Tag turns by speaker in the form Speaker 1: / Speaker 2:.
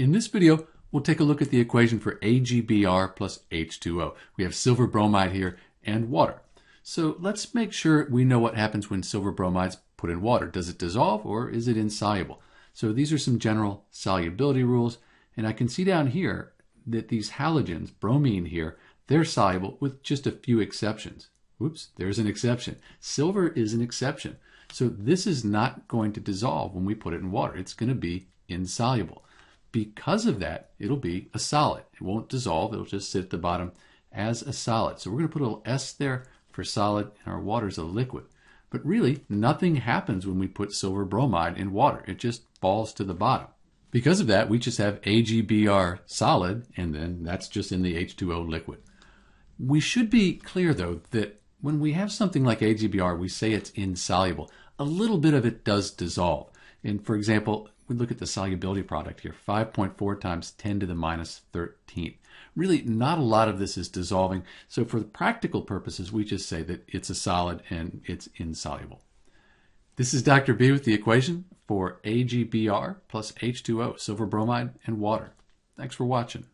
Speaker 1: In this video, we'll take a look at the equation for AgBr plus H2O. We have silver bromide here and water. So let's make sure we know what happens when silver bromide's put in water. Does it dissolve or is it insoluble? So these are some general solubility rules. And I can see down here that these halogens, bromine here, they're soluble with just a few exceptions. Oops, there's an exception. Silver is an exception. So this is not going to dissolve when we put it in water. It's going to be insoluble because of that, it'll be a solid. It won't dissolve, it'll just sit at the bottom as a solid. So we're going to put a little S there for solid, and our water's a liquid. But really, nothing happens when we put silver bromide in water. It just falls to the bottom. Because of that, we just have AgBr solid, and then that's just in the H2O liquid. We should be clear, though, that when we have something like AgBr, we say it's insoluble. A little bit of it does dissolve. And for example, we look at the solubility product here, 5.4 times 10 to the minus 13th. Really, not a lot of this is dissolving. So for practical purposes, we just say that it's a solid and it's insoluble. This is Dr. B with the equation for AgBr plus H2O, silver bromide, and water. Thanks for watching.